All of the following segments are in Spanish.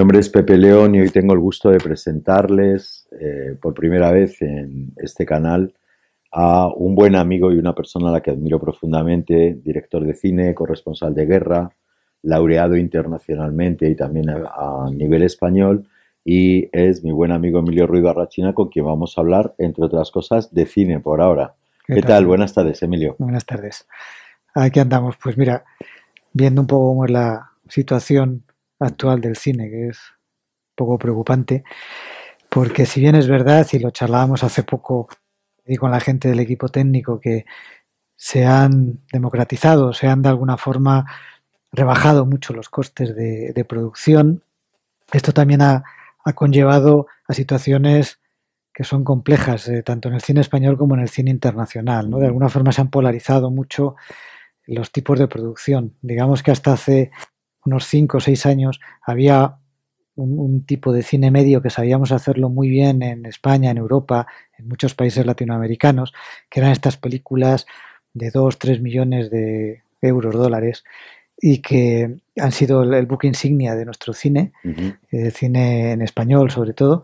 Mi nombre es Pepe León y hoy tengo el gusto de presentarles eh, por primera vez en este canal a un buen amigo y una persona a la que admiro profundamente, director de cine, corresponsal de guerra, laureado internacionalmente y también a, nivel español, y es mi buen amigo Emilio Ruiz Barrachina, con quien vamos a hablar, entre otras cosas, de cine por ahora. ¿Qué, tal? Buenas tardes, Emilio. Buenas tardes. Aquí andamos, pues mira, viendo un poco cómo es la situación actual del cine, que es poco preocupante, porque si bien es verdad, si lo charlábamos hace poco y con la gente del equipo técnico, que se han democratizado, se han de alguna forma rebajado mucho los costes de, producción, esto también ha, conllevado a situaciones que son complejas, eh, tanto en el cine español como en el cine internacional. De alguna forma se han polarizado mucho los tipos de producción. Digamos que hasta hace unos 5 o 6 años, había un, tipo de cine medio que sabíamos hacerlo muy bien en España, en Europa, en muchos países latinoamericanos, que eran estas películas de 2, 3 millones de euros, dólares, y que han sido el, buque insignia de nuestro cine, el eh, cine en español sobre todo,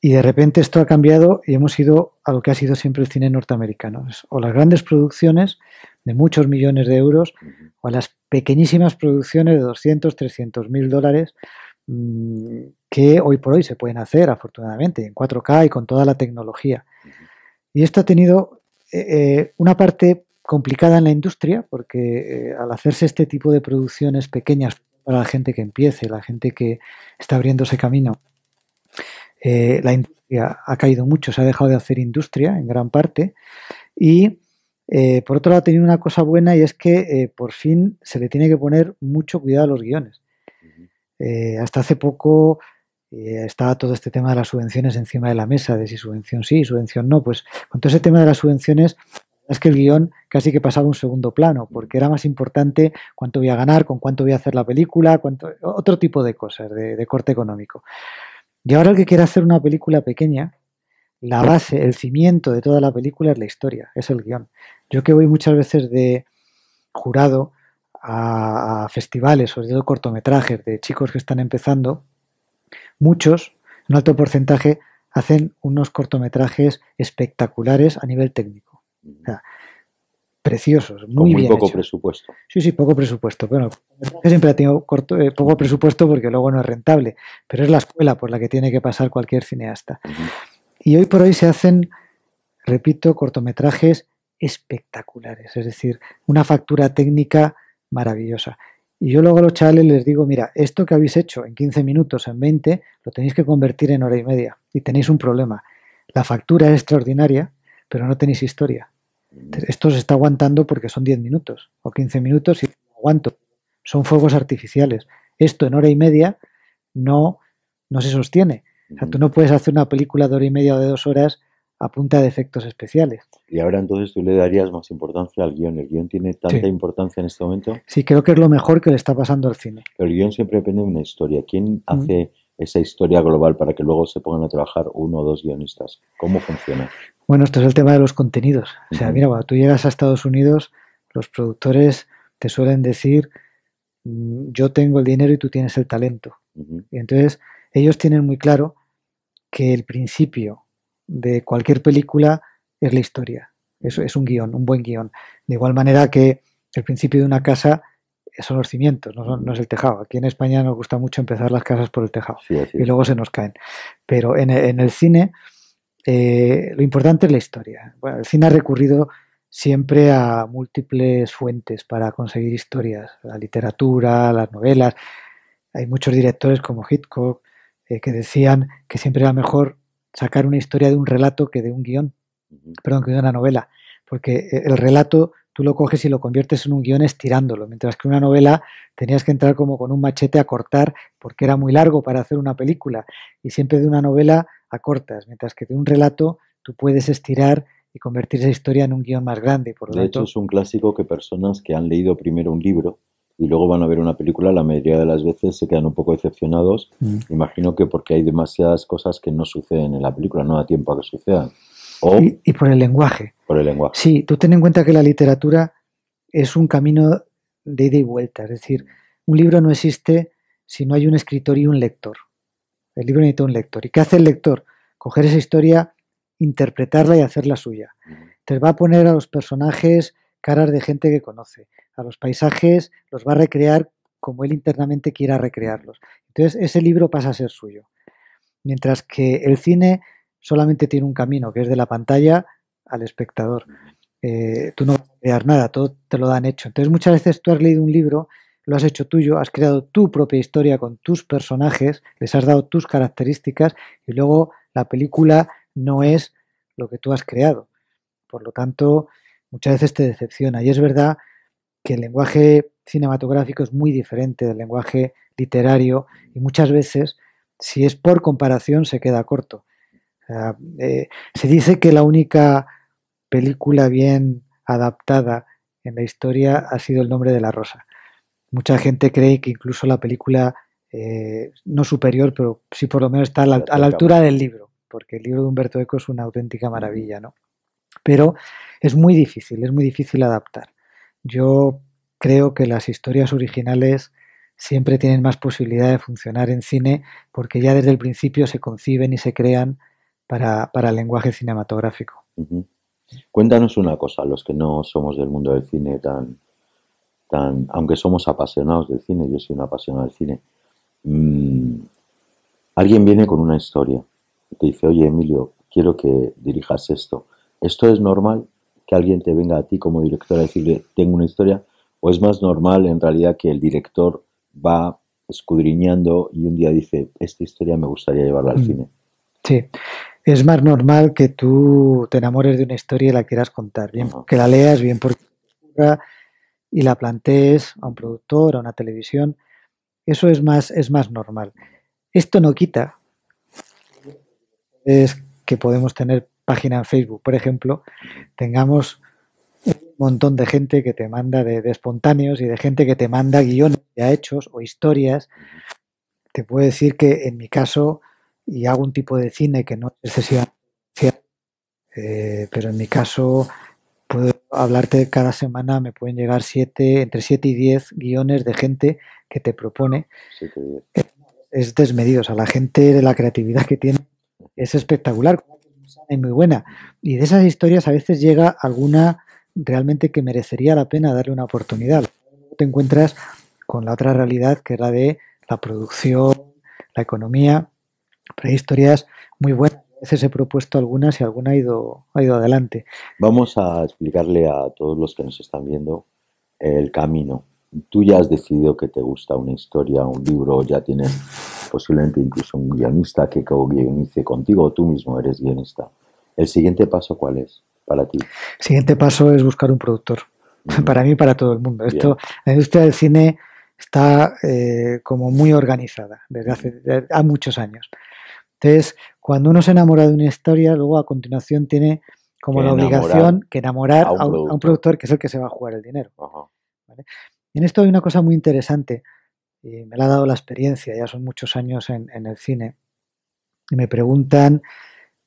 y de repente esto ha cambiado y hemos ido a lo que ha sido siempre el cine norteamericano, o las grandes producciones de muchos millones de euros o a las pequeñísimas producciones de 200, 300 mil dólares mm, que hoy por hoy se pueden hacer, afortunadamente, en 4K y con toda la tecnología. Y esto ha tenido eh, eh, una parte complicada en la industria, porque eh, al hacerse este tipo de producciones pequeñas para la gente que empiece, la gente que está abriéndose camino, la industria ha caído mucho, se ha dejado de hacer industria en gran parte y eh, por otro lado, tenido una cosa buena y es que eh, por fin se le tiene que poner mucho cuidado a los guiones. Eh, hasta hace poco estaba todo este tema de las subvenciones encima de la mesa, de si subvención sí, subvención no. Pues con todo ese tema de las subvenciones, es que el guión casi que pasaba un segundo plano, porque era más importante cuánto voy a ganar, con cuánto voy a hacer la película, cuánto, otro tipo de cosas de, de corte económico. Y ahora el que quiera hacer una película pequeña, la base, el cimiento de toda la película es la historia, es el guión. Yo que voy muchas veces de jurado a, festivales, sobre todo cortometrajes de chicos que están empezando, muchos, un alto porcentaje, hacen unos cortometrajes espectaculares a nivel técnico. preciosos, muy, muy poco presupuesto. Sí, sí, poco presupuesto. Bueno, siempre ha tenido corto, eh, poco presupuesto porque luego no es rentable, pero es la escuela por la que tiene que pasar cualquier cineasta. Y hoy por hoy se hacen, repito, cortometrajes espectaculares, es decir, una factura técnica maravillosa. Y yo luego a los chavales les digo, mira, esto que habéis hecho en 15 minutos, en 20, lo tenéis que convertir en hora y media y tenéis un problema. La factura es extraordinaria, pero no tenéis historia. Mm. Esto se está aguantando porque son 10 minutos o 15 minutos y aguanto. Son fuegos artificiales. Esto en hora y media no, no se sostiene tú no puedes hacer una película de hora y media o de dos horas a punta de efectos especiales. Y ahora entonces tú le darías más importancia al guión. ¿El guión tiene tanta importancia en este momento? Sí, creo que es lo mejor que le está pasando al cine. Pero el guión siempre depende de una historia. ¿Quién hace esa historia global para que luego se pongan a trabajar uno o dos guionistas? ¿Cómo funciona? Bueno, esto es el tema de los contenidos. O sea, mira, cuando tú llegas a Estados Unidos, los productores te suelen decir, mm, yo tengo el dinero y tú tienes el talento. Y entonces ellos tienen muy claro que el principio de cualquier película es la historia. eso es un guión, un buen guión. De igual manera que el principio de una casa son los cimientos, no, no, es el tejado. Aquí en España nos gusta mucho empezar las casas por el tejado y luego se nos caen. Pero en, el cine eh, lo importante es la historia. Bueno, el cine ha recurrido siempre a múltiples fuentes para conseguir historias, la literatura, las novelas. Hay muchos directores como Hitchcock, eh, que decían que siempre era mejor sacar una historia de un relato que de un guión, perdón, que de una novela, porque eh, el relato tú lo coges y lo conviertes en un guión estirándolo, mientras que una novela tenías que entrar como con un machete a cortar porque era muy largo para hacer una película y siempre de una novela acortas, mientras que de un relato tú puedes estirar y convertir esa historia en un guión más grande. Por de hecho, es un clásico que personas que han leído primero un libro y luego van a ver una película, la mayoría de las veces se quedan un poco decepcionados. Mm. Imagino que porque hay demasiadas cosas que no suceden en la película, no da tiempo a que sucedan. y, por el lenguaje. Por el lenguaje. Sí, tú ten en cuenta que la literatura es un camino de ida y vuelta. Es decir, un libro no existe si no hay un escritor y un lector. El libro necesita un lector. ¿Y qué hace el lector? Coger esa historia, interpretarla y hacerla suya. te va a poner a los personajes caras de gente que conoce a los paisajes, los va a recrear como él internamente quiera recrearlos. Entonces ese libro pasa a ser suyo. Mientras que el cine solamente tiene un camino, que es de la pantalla al espectador. Eh, tú no vas a crear nada, todo te lo dan hecho. Entonces muchas veces tú has leído un libro, lo has hecho tuyo, has creado tu propia historia con tus personajes, les has dado tus características y luego la película no es lo que tú has creado. Por lo tanto, muchas veces te decepciona. Y es verdad que el lenguaje cinematográfico es muy diferente del lenguaje literario y muchas veces, si es por comparación, se queda corto. Eh, se dice que la única película bien adaptada en la historia ha sido El nombre de la rosa. Mucha gente cree que incluso la película, eh, no superior, pero sí por lo menos está a la, a la, altura del libro, porque el libro de Humberto Eco es una auténtica maravilla, ¿no? Pero es muy difícil, es muy difícil adaptar. Yo creo que las historias originales siempre tienen más posibilidad de funcionar en cine porque ya desde el principio se conciben y se crean para, el lenguaje cinematográfico. Cuéntanos una cosa, los que no somos del mundo del cine tan, tan, aunque somos apasionados del cine, yo soy un apasionado del cine, mm, alguien viene con una historia y te dice, oye Emilio, quiero que dirijas esto. ¿Esto es normal? alguien te venga a ti como director a decirle, tengo una historia, o es más normal en realidad que el director va escudriñando y un día dice, esta historia me gustaría llevarla al mm. cine. Sí, es más normal que tú te enamores de una historia y la quieras contar, bien que la leas, bien porque y la plantees a un productor, a una televisión, eso es más, es más normal. Esto no quita es que podemos tener página en Facebook, por ejemplo, tengamos un montón de gente que te manda de, espontáneos y de gente que te manda guiones ya hechos o historias. Te puedo decir que en mi caso, y hago un tipo de cine que no es excesivamente, eh, pero en mi caso puedo hablarte cada semana, me pueden llegar siete, entre siete y diez guiones de gente que te propone. es desmedido, a la gente de la creatividad que tiene es espectacular. Y muy buena. Y de esas historias a veces llega alguna realmente que merecería la pena darle una oportunidad. Te encuentras con la otra realidad que es la de la producción, la economía, pero hay historias muy buenas. A veces he propuesto algunas y alguna ha ido, ha ido adelante. Vamos a explicarle a todos los que nos están viendo el camino. Tú ya has decidido que te gusta una historia, un libro, ya tienes posiblemente incluso un guionista que co-guionice contigo, tú mismo eres guionista. ¿El siguiente paso cuál es para ti? El siguiente paso es buscar un productor, para mí para todo el mundo. Esto, la industria del cine está eh, como muy organizada desde hace a muchos años. Entonces, cuando uno se enamora de una historia, luego a continuación tiene como la obligación que enamorar a un, productor que es el que se va a jugar el dinero. En esto hay una cosa muy interesante y eh, me la ha dado la experiencia, ya son muchos años en, el cine, y me preguntan,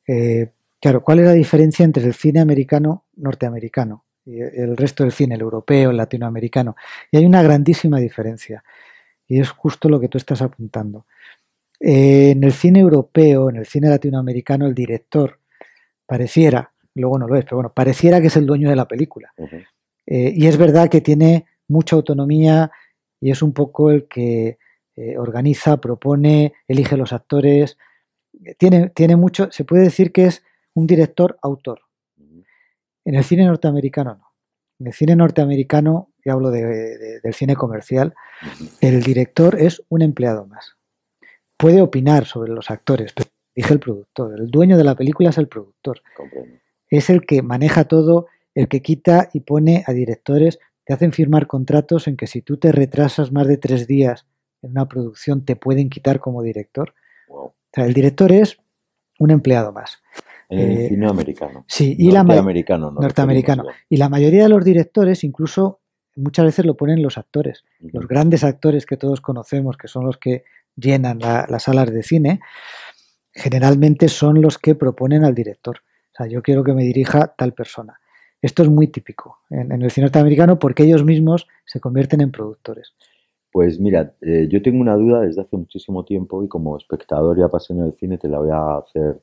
eh, claro, ¿cuál es la diferencia entre el cine americano norteamericano y el resto del cine, el europeo, el latinoamericano? Y hay una grandísima diferencia, y es justo lo que tú estás apuntando. Eh, en el cine europeo, en el cine latinoamericano, el director pareciera, luego no lo es, pero bueno, pareciera que es el dueño de la película. y es verdad que tiene mucha autonomía, y es un poco el que eh, organiza, propone, elige los actores. Tiene, tiene mucho, se puede decir que es un director-autor. En el cine norteamericano no. En el cine norteamericano, y hablo del cine comercial, el director es un empleado más. Puede opinar sobre los actores, pero dije el productor. El dueño de la película es el productor. Es el que maneja todo, el que quita y pone a directores. Te hacen firmar contratos en que si tú te retrasas más de tres días en una producción te pueden quitar como director. O sea, el director es un empleado más. En eh, cine americano. Sí, y norteamericano, la norteamericano. Y la mayoría de los directores, incluso muchas veces lo ponen los actores, los grandes actores que todos conocemos, que son los que llenan las salas de cine, generalmente son los que proponen al director. O sea, yo quiero que me dirija tal persona. Esto es muy típico en, el cine norteamericano porque ellos mismos se convierten en productores. Pues mira, eh, yo tengo una duda desde hace muchísimo tiempo y como espectador y apasionado del cine te la voy a hacer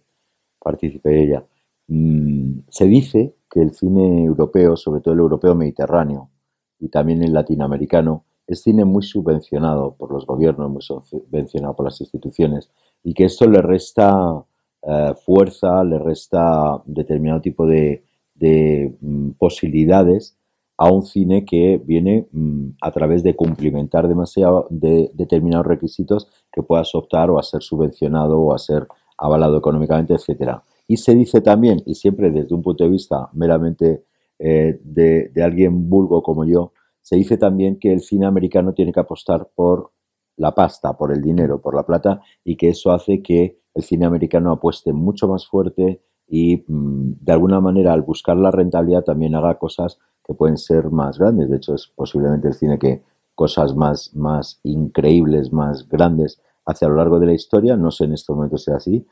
partícipe ella. Mm, se dice que el cine europeo, sobre todo el europeo mediterráneo y también el latinoamericano, es cine muy subvencionado por los gobiernos, muy subvencionado por las instituciones y que esto le resta eh, fuerza, le resta determinado tipo de de mm, posibilidades a un cine que viene mm, a través de cumplimentar demasiado de determinados requisitos que puedas optar o a ser subvencionado o a ser avalado económicamente, etcétera. Y se dice también, y siempre desde un punto de vista meramente eh, de, alguien vulgo como yo, se dice también que el cine americano tiene que apostar por la pasta, por el dinero, por la plata, y que eso hace que el cine americano apueste mucho más fuerte y mm, de alguna manera al buscar la rentabilidad también haga cosas que pueden ser más grandes. De hecho, es posiblemente el cine que cosas más, más increíbles, más grandes hacia lo largo de la historia, no sé en estos momentos si es así,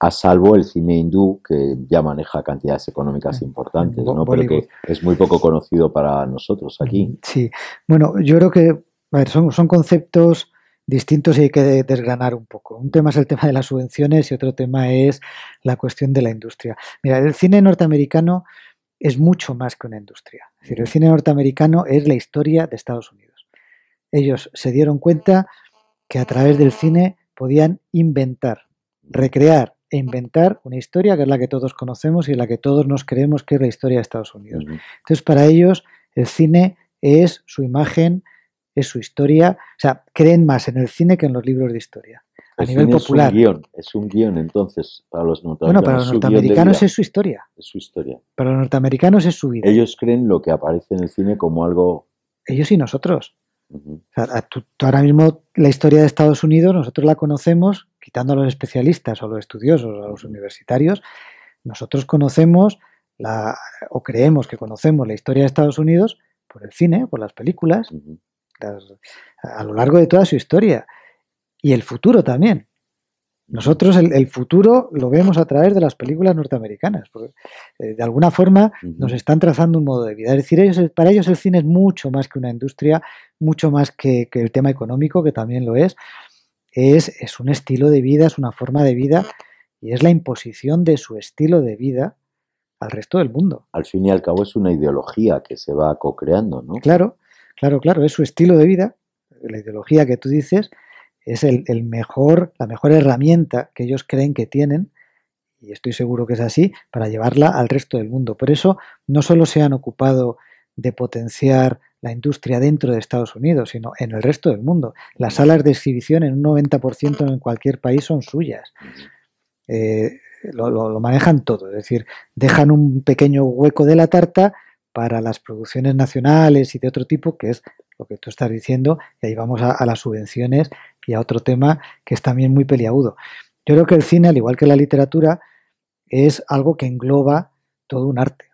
a salvo el cine hindú que ya maneja cantidades económicas mm, importantes, ¿no? pero que es muy poco conocido para nosotros aquí. Sí, bueno, yo creo que son, son conceptos distintos y hay que desgranar un poco. Un tema es el tema de las subvenciones y otro tema es la cuestión de la industria. Mira, el cine norteamericano es mucho más que una industria. el cine norteamericano es la historia de Estados Unidos. Ellos se dieron cuenta que a través del cine podían inventar, recrear e inventar una historia que es la que todos conocemos y la que todos nos creemos que es la historia de Estados Unidos. Entonces, para ellos, el cine es su imagen, es su historia. O sea, creen más en el cine que en los libros de historia. A nivel popular. Es un guión, es un entonces para los norteamericanos. Bueno, para los norteamericanos es su historia. Es su historia. Para los norteamericanos es su vida. Ellos creen lo que aparece en el cine como algo. Ellos y nosotros. ahora mismo la historia de Estados Unidos, nosotros la conocemos, quitando a los especialistas o los estudiosos o a los universitarios, nosotros conocemos la, o creemos que conocemos la historia de Estados Unidos por el cine, por las películas a lo largo de toda su historia y el futuro también. Nosotros el, futuro lo vemos a través de las películas norteamericanas, eh, de alguna forma nos están trazando un modo de vida. Es decir, ellos, para ellos el cine es mucho más que una industria, mucho más que, el tema económico, que también lo es. es. es. un estilo de vida, es una forma de vida y es la imposición de su estilo de vida al resto del mundo. Al fin y al cabo es una ideología que se va co-creando, ¿no? Claro. Claro, claro, es su estilo de vida, la ideología que tú dices, es el, mejor, la mejor herramienta que ellos creen que tienen, y estoy seguro que es así, para llevarla al resto del mundo. Por eso no solo se han ocupado de potenciar la industria dentro de Estados Unidos, sino en el resto del mundo. Las salas de exhibición en un 90% en cualquier país son suyas. Eh, lo, lo, manejan todo, es decir, dejan un pequeño hueco de la tarta para las producciones nacionales y de otro tipo, que es lo que tú estás diciendo, y ahí vamos a, las subvenciones y a otro tema que es también muy peliagudo. Yo creo que el cine, al igual que la literatura, es algo que engloba todo un arte.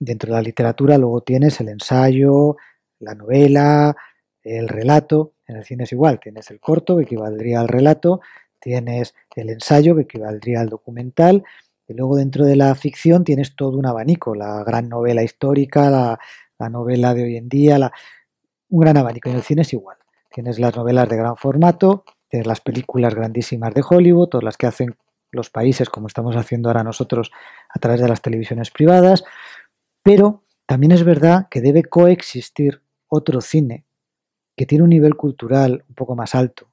Dentro de la literatura luego tienes el ensayo, la novela, el relato. En el cine es igual, tienes el corto que equivaldría al relato, tienes el ensayo que equivaldría al documental y luego dentro de la ficción tienes todo un abanico, la gran novela histórica, la, novela de hoy en día, la, un gran abanico. En el cine es igual. Tienes las novelas de gran formato, tienes las películas grandísimas de Hollywood, todas las que hacen los países, como estamos haciendo ahora nosotros a través de las televisiones privadas, pero también es verdad que debe coexistir otro cine que tiene un nivel cultural un poco más alto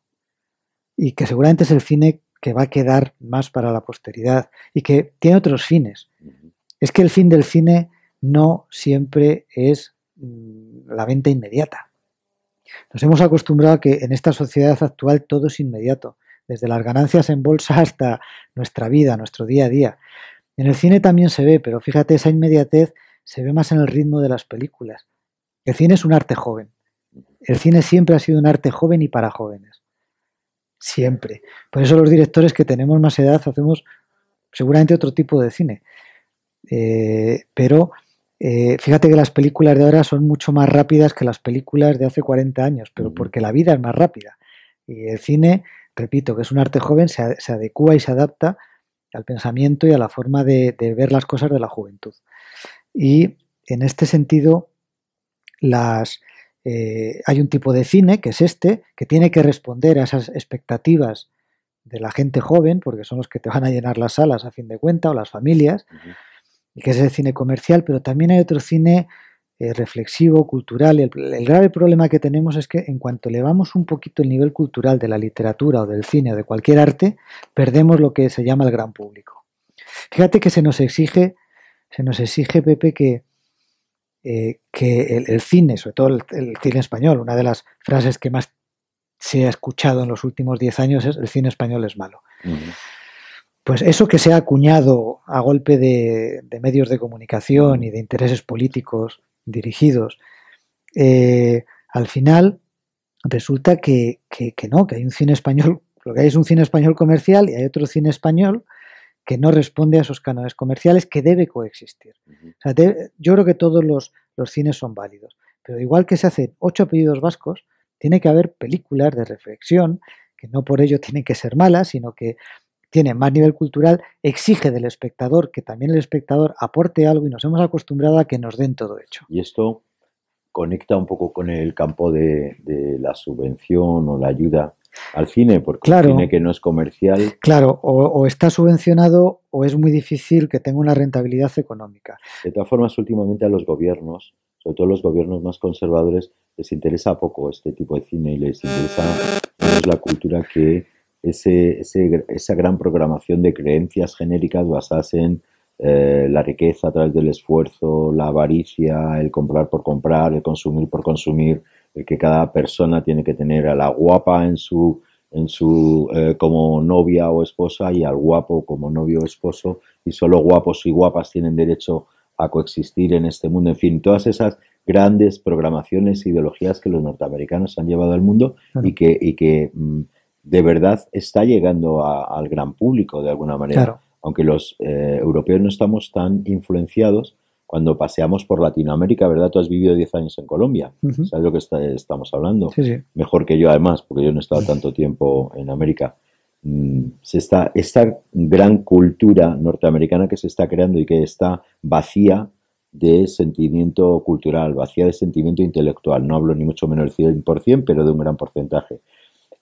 y que seguramente es el cine que va a quedar más para la posteridad y que tiene otros fines. Es que el fin del cine no siempre es mm, la venta inmediata. Nos hemos acostumbrado a que en esta sociedad actual todo es inmediato, desde las ganancias en bolsa hasta nuestra vida, nuestro día a día. En el cine también se ve, pero fíjate, esa inmediatez se ve más en el ritmo de las películas. El cine es un arte joven. El cine siempre ha sido un arte joven y para jóvenes siempre. Por eso los directores que tenemos más edad hacemos seguramente otro tipo de cine. Eh, pero eh, fíjate que las películas de ahora son mucho más rápidas que las películas de hace 40 años, pero porque la vida es más rápida. Y el cine, repito, que es un arte joven, se, se adecua y se adapta al pensamiento y a la forma de, ver las cosas de la juventud. Y en este sentido, las, eh, hay un tipo de cine, que es este, que tiene que responder a esas expectativas de la gente joven, porque son los que te van a llenar las salas a fin de cuenta, o las familias, y que es el cine comercial, pero también hay otro cine eh, reflexivo, cultural. El, el, grave problema que tenemos es que en cuanto elevamos un poquito el nivel cultural de la literatura o del cine o de cualquier arte, perdemos lo que se llama el gran público. Fíjate que se nos exige, se nos exige, Pepe, que, eh, que el, cine, sobre todo el, cine español, una de las frases que más se ha escuchado en los últimos 10 años es el cine español es malo. Pues eso que se ha acuñado a golpe de, medios de comunicación y de intereses políticos dirigidos, eh, al final resulta que, no, que hay un cine español, lo que hay es un cine español comercial y hay otro cine español que no responde a esos canales comerciales que debe coexistir. yo creo que todos los, los, cines son válidos, pero igual que se hacen ocho apellidos vascos, tiene que haber películas de reflexión que no por ello tienen que ser malas, sino que tienen más nivel cultural, exige del espectador que también el espectador aporte algo y nos hemos acostumbrado a que nos den todo hecho. Y esto conecta un poco con el campo de la subvención o la ayuda al cine, porque claro, el cine que no es comercial. Claro, o, está subvencionado o es muy difícil que tenga una rentabilidad económica. De todas formas, últimamente a los gobiernos, sobre todo a los gobiernos más conservadores, les interesa poco este tipo de cine y les interesa menos la cultura que ese, esa gran programación de creencias genéricas basadas en eh, la riqueza a través del esfuerzo, la avaricia, el comprar por comprar, el consumir por consumir que cada persona tiene que tener a la guapa en su, en su eh, como novia o esposa y al guapo como novio o esposo y solo guapos y guapas tienen derecho a coexistir en este mundo. En fin, todas esas grandes programaciones, ideologías que los norteamericanos han llevado al mundo y que, que mm, de verdad está llegando al gran público de alguna manera. Aunque los eh, europeos no estamos tan influenciados, cuando paseamos por Latinoamérica, ¿verdad? Tú has vivido 10 años en Colombia, ¿sabes lo que estamos hablando? Mejor que yo además, porque yo no he estado tanto tiempo en América. Mm, esta gran cultura norteamericana que se está creando y que está vacía de sentimiento cultural, vacía de sentimiento intelectual, no hablo ni mucho menos del 100%, pero de un gran porcentaje,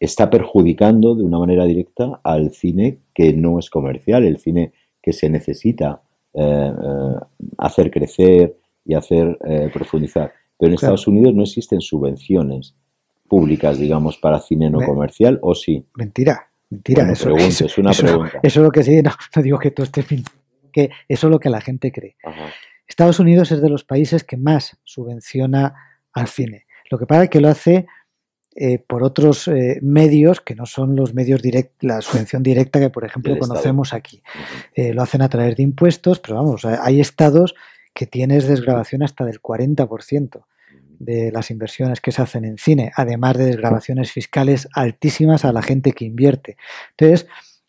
está perjudicando de una manera directa al cine que no es comercial, el cine que se necesita eh, eh, hacer crecer y hacer eh, profundizar. Pero en Estados Unidos no existen subvenciones públicas, digamos, para cine no comercial, ¿o sí? Mentira, mentira. eso, es una pregunta. Eso es lo que sí, no, digo que que eso es lo que la gente cree. Estados Unidos es de los países que más subvenciona al cine. Lo que pasa es que lo hace eh, por otros eh, medios que no son los medios directos, la subvención directa que, por ejemplo, conocemos aquí. Eh, lo hacen a través de impuestos, pero vamos, hay estados que tienen desgrabación hasta del 40% de las inversiones que se hacen en cine, además de desgrabaciones fiscales altísimas a la gente que invierte. Entonces,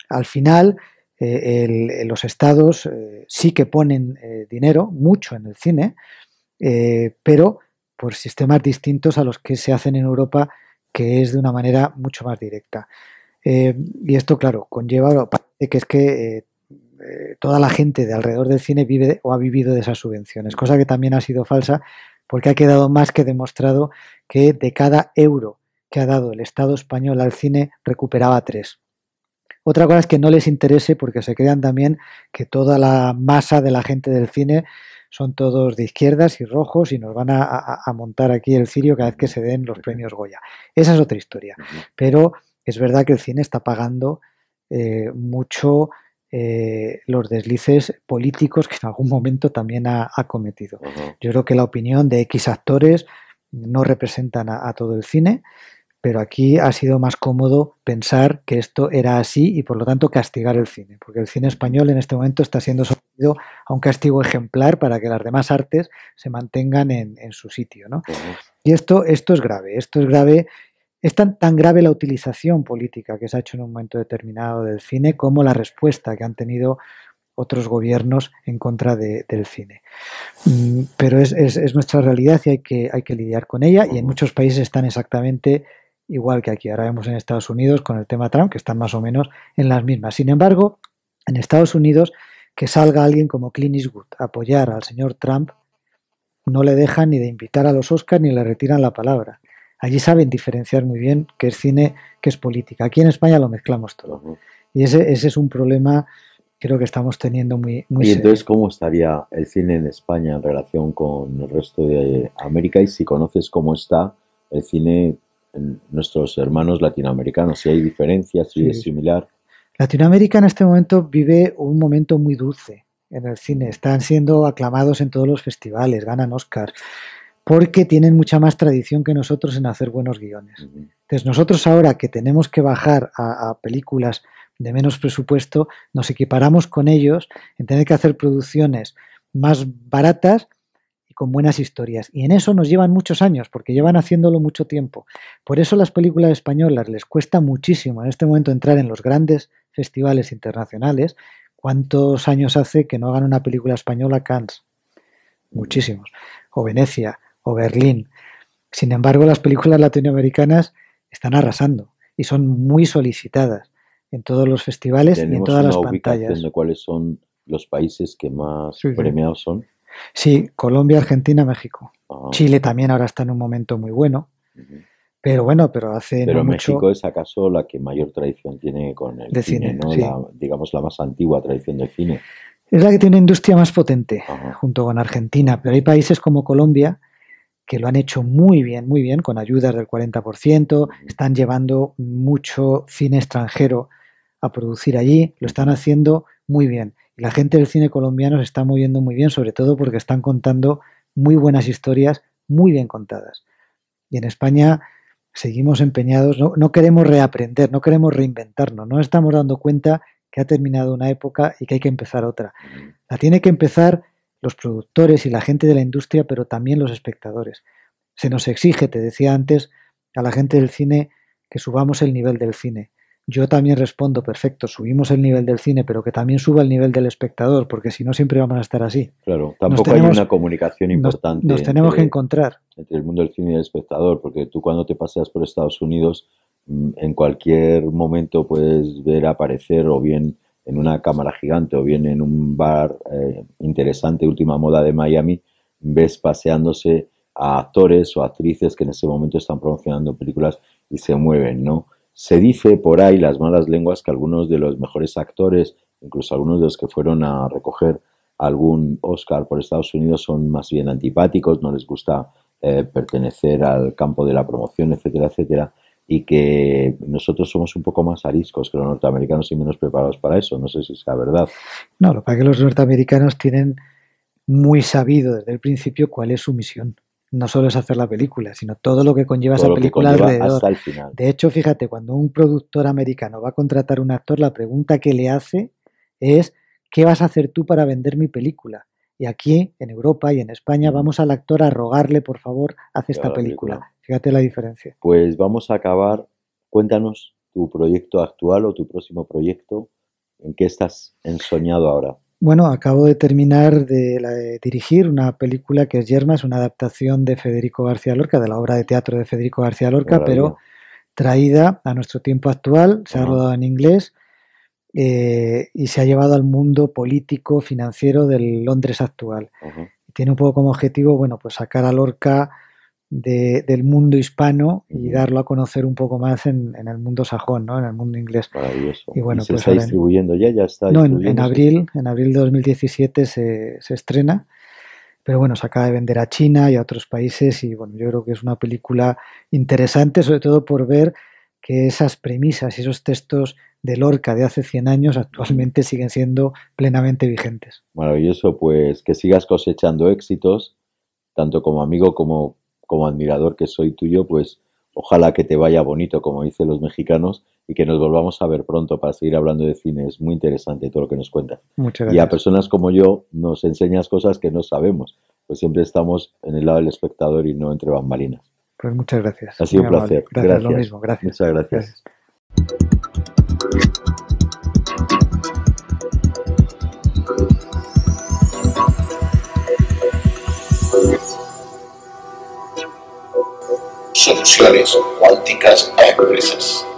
al final, los estados sí que ponen dinero, mucho en el cine, pero por sistemas distintos a los que se hacen en Europa que es de una manera mucho más directa. Eh, y esto, claro, conlleva que es que eh, eh, toda la gente de alrededor del cine vive o ha vivido de esas subvenciones, cosa que también ha sido falsa porque ha quedado más que demostrado que de cada euro que ha dado el Estado español al cine recuperaba tres. Otra cosa es que no les interese porque se crean también que toda la masa de la gente del cine son todos de izquierdas y rojos y nos van a, montar aquí el cirio cada vez que se den los premios Goya. Esa es otra historia. Pero es verdad que el cine está pagando eh, mucho eh, los deslices políticos que en algún momento también ha, cometido. Yo creo que la opinión de X actores no representan a todo el cine pero aquí ha sido más cómodo pensar que esto era así y por lo tanto castigar el cine, porque el cine español en este momento está siendo sometido a un castigo ejemplar para que las demás artes se mantengan en, su sitio. Y esto, esto es grave, esto es grave. Es tan, tan grave la utilización política que se ha hecho en un momento determinado del cine como la respuesta que han tenido otros gobiernos en contra del cine. Mm, pero es, nuestra realidad y hay que, hay que lidiar con ella y en muchos países están exactamente igual que aquí. Ahora vemos en Estados Unidos con el tema Trump, que están más o menos en las mismas. Sin embargo, en Estados Unidos, que salga alguien como Clint Eastwood a apoyar al señor Trump, no le dejan ni de invitar a los Oscars ni le retiran la palabra. Allí saben diferenciar muy bien que es cine, que es política. Aquí en España lo mezclamos todo. Y ese, es un problema creo que estamos teniendo muy, muy ¿Y entonces cómo estaría el cine en España en relación con el resto de América y si conoces cómo está el cine en nuestros hermanos latinoamericanos? Si hay diferencias, si es similar. Latinoamérica en este momento vive un momento muy dulce en el cine. Están siendo aclamados en todos los festivales, ganan Oscar, porque tienen mucha más tradición que nosotros en hacer buenos guiones. Entonces nosotros ahora que tenemos que bajar a, a películas de menos presupuesto, nos equiparamos con ellos en tener que hacer producciones más baratas con buenas historias. Y en eso nos llevan muchos años, porque llevan haciéndolo mucho tiempo. Por eso las películas españolas les cuesta muchísimo en este momento entrar en los grandes festivales internacionales. ¿Cuántos años hace que no hagan una película española Cannes? Muchísimos. O Venecia, o Berlín. Sin embargo, las películas latinoamericanas están arrasando y son muy solicitadas en todos los festivales y en todas las pantallas. de cuáles son los países que más premiados son? Sí, Colombia, Argentina, México. Ah. Chile también ahora está en un momento muy bueno. Pero bueno, pero hace. Pero México es acaso la que mayor tradición tiene con el cine, digamos la más antigua tradición del cine. Es la que tiene industria más potente, junto con Argentina. Pero hay países como Colombia que lo han hecho muy bien, muy bien, con ayudas del 40%. Están llevando mucho cine extranjero a producir allí. Lo están haciendo muy bien la gente del cine colombiano se está moviendo muy bien, sobre todo porque están contando muy buenas historias, muy bien contadas. Y en España seguimos empeñados, no, no, queremos reaprender, no queremos reinventarnos, no estamos dando cuenta que ha terminado una época y que hay que empezar otra. La tiene que empezar los productores y la gente de la industria, pero también los espectadores. Se nos exige, te decía antes, a la gente del cine que subamos el nivel del cine yo también respondo, perfecto, subimos el nivel del cine, pero que también suba el nivel del espectador, porque si no siempre vamos a estar así. Claro, tampoco hay una comunicación importante. Nos, tenemos que encontrar. Entre el mundo del cine y el espectador, porque tú cuando te paseas por Estados Unidos, mm, en cualquier momento puedes ver aparecer o bien en una cámara gigante o bien en un bar eh, interesante, última moda de Miami, ves paseándose a actores o actrices que en ese momento están promocionando películas y se mueven, ¿no? Se dice por ahí las malas lenguas que algunos de los mejores actores, incluso algunos de los que fueron a recoger algún Oscar por Estados Unidos, son más bien antipáticos, no les gusta eh, pertenecer al campo de la promoción, etcétera, etcétera, y que nosotros somos un poco más ariscos que los norteamericanos y menos preparados para eso. No sé si es verdad. No, lo que pasa es que los norteamericanos tienen muy sabido desde el principio cuál es su misión no solo es hacer la película, sino todo lo que conlleva esa película Hasta el final. De hecho, fíjate, cuando un productor americano va a contratar a un actor, la pregunta que le hace es, ¿qué vas a hacer tú para vender mi película? Y aquí, en Europa y en España, mm. vamos al actor a rogarle, por favor, haz esta película. película. Fíjate la diferencia. Pues vamos a acabar. Cuéntanos tu proyecto actual o tu próximo proyecto. ¿En qué estás ensoñado ahora? Bueno, acabo de terminar de, dirigir una película que es Yerma, es una adaptación de Federico García Lorca, de la obra de teatro de Federico García Lorca, pero traída a nuestro tiempo actual, se ha rodado en inglés eh, y se ha llevado al mundo político, financiero del Londres actual. Tiene un poco como objetivo, bueno, pues sacar a Lorca del mundo hispano y darlo a conocer un poco más en, el mundo sajón, en el mundo inglés. Y bueno, se pues está distribuyendo ya, ya está. en, abril, en abril de 2017 se, se estrena, pero bueno, se acaba de vender a China y a otros países y bueno, yo creo que es una película interesante, sobre todo por ver que esas premisas y esos textos de Lorca de hace 100 años actualmente siguen siendo plenamente vigentes. Bueno y eso pues que sigas cosechando éxitos, tanto como amigo como como admirador que soy tuyo, pues ojalá que te vaya bonito, como dicen los mexicanos, y que nos volvamos a ver pronto para seguir hablando de cine. Es muy interesante todo lo que nos cuentas. Muchas gracias. Y a personas como yo nos enseñas cosas que no sabemos, pues siempre estamos en el lado del espectador y no entre bambalinas. Pues muchas gracias. Ha sido un placer. Gracias, Lo mismo, gracias. Muchas gracias. soluciones cuánticas a